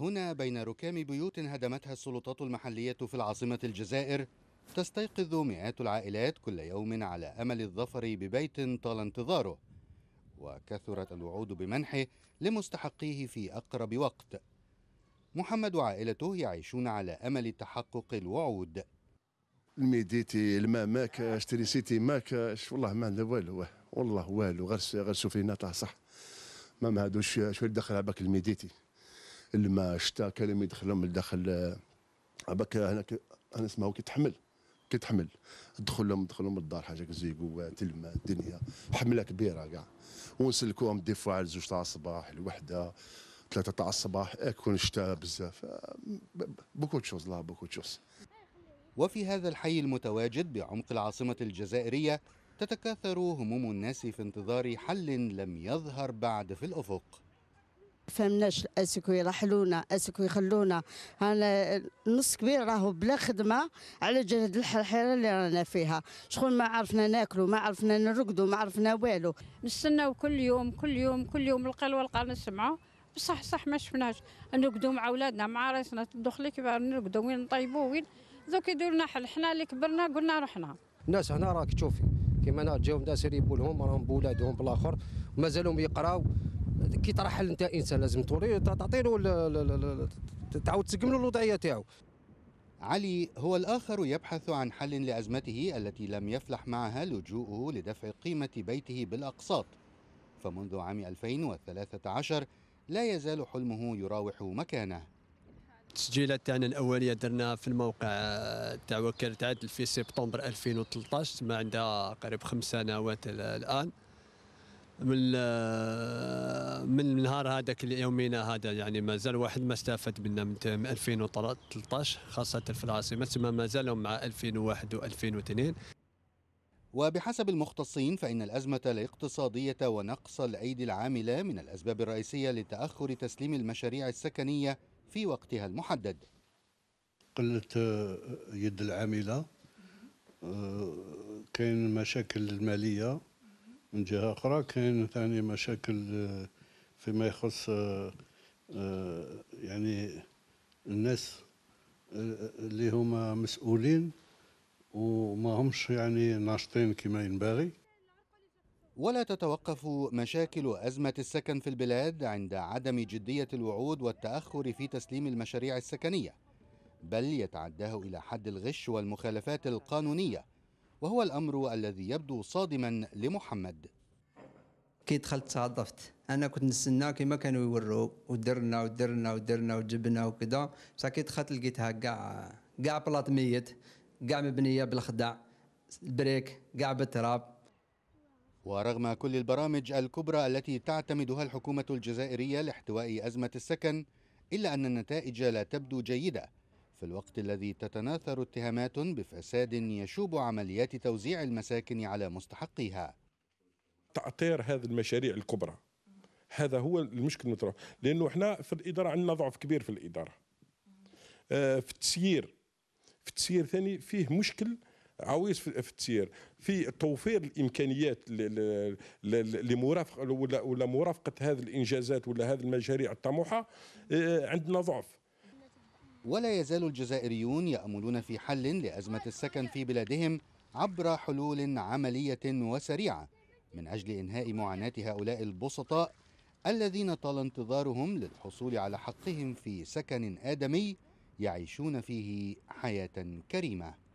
هنا بين ركام بيوت هدمتها السلطات المحلية في العاصمة الجزائر تستيقظ مئات العائلات كل يوم على أمل الظفر ببيت طال انتظاره وكثرت الوعود بمنحه لمستحقيه في أقرب وقت محمد وعائلته يعيشون على أمل تحقق الوعود الميديتي الماء ماك سيتي ماك والله ما عندنا والو والله والو غير غير فينا تاع صح ما ما هادوش شو دخل على باك الميديتي الماء الشتاء كلام يدخلهم لداخل آه، باك هناك انا اسمها كيتحمل كيتحمل دخل لهم دخل لهم الدار حاجه قوات الماء الدنيا حمله كبيره كاع ونسلكوهم دي فوا على زوج تاع الصباح الوحده ثلاثه تاع الصباح يكون الشتاء بزاف آه، بوكو تشوز لا بوكو تشوز وفي هذا الحي المتواجد بعمق العاصمه الجزائريه تتكاثر هموم الناس في انتظار حل لم يظهر بعد في الافق فهمناش اسكو يرحلونا اسكو يخلونا انا نص كبير راهو بلا خدمه على هاد الحرحيره اللي رانا فيها شغل ما عرفنا ناكلوا ما عرفنا نرقدوا ما عرفنا والو نستناو كل يوم كل يوم كل يوم القال والقال نسمعوا بصح صح ما شفناش نرقدوا مع اولادنا مع راسنا تدخلي كبار نرقدوا وين نطيبوا وين دوك يديروا لنا حل حنا اللي كبرنا قلنا رحنا الناس هنا راك تشوفي كيما انا جاو الناس يريبوا لهم راهم بولادهم بالاخر مازالهم يقراو كي ترحل انت انسان لازم توري تعطي له تعاود تسقم له الوضعيه تاعو علي هو الآخر يبحث عن حل لأزمته التي لم يفلح معها لجوءه لدفع قيمة بيته بالأقساط فمنذ عام 2013 لا يزال حلمه يراوح مكانه التسجيلات تاعنا الاوليه درناها في الموقع آه، تاع وكاله عدل في سبتمبر 2013 ما عندها قريب خمس سنوات الان من آه، من النهار هذاك يومنا هذا يعني ما زال واحد ما استفاد منا من 2013 خاصة في العاصمة تسمى ما زالوا مع 2001 و2002 وبحسب المختصين فإن الأزمة الاقتصادية ونقص الأيدي العاملة من الأسباب الرئيسية لتأخر تسليم المشاريع السكنية في وقتها المحدد قلة آه، يد العاملة آه، كاين مشاكل المالية من جهة أخرى كاين ثاني مشاكل آه، فيما يخص آه، آه، يعني الناس اللي هما مسؤولين وما همش يعني ناشطين كما ينبغي ولا تتوقف مشاكل أزمة السكن في البلاد عند عدم جدية الوعود والتأخر في تسليم المشاريع السكنية بل يتعداه إلى حد الغش والمخالفات القانونية وهو الأمر الذي يبدو صادما لمحمد كي دخلت تعاطفت انا كنت نستنى كيما كانوا يوروا ودرنا ودرنا ودرنا وجبنا وكذا بصح كي دخلت لقيتها كاع كاع بلاط ميت كاع مبنيه بالخدع البريك كاع بالتراب ورغم كل البرامج الكبرى التي تعتمدها الحكومه الجزائريه لاحتواء ازمه السكن الا ان النتائج لا تبدو جيده في الوقت الذي تتناثر اتهامات بفساد يشوب عمليات توزيع المساكن على مستحقيها تعطير هذه المشاريع الكبرى هذا هو المشكل المطروح لانه احنا في الاداره عندنا ضعف كبير في الاداره آه، في التسيير في التسيير ثاني فيه مشكل عويص في التسيير في توفير الامكانيات لمرافقه ولا مرافقه هذه الانجازات ولا هذه المشاريع الطموحه آه، عندنا ضعف ولا يزال الجزائريون يأملون في حل لأزمة السكن في بلادهم عبر حلول عملية وسريعة من أجل إنهاء معاناة هؤلاء البسطاء الذين طال انتظارهم للحصول على حقهم في سكن آدمي يعيشون فيه حياة كريمة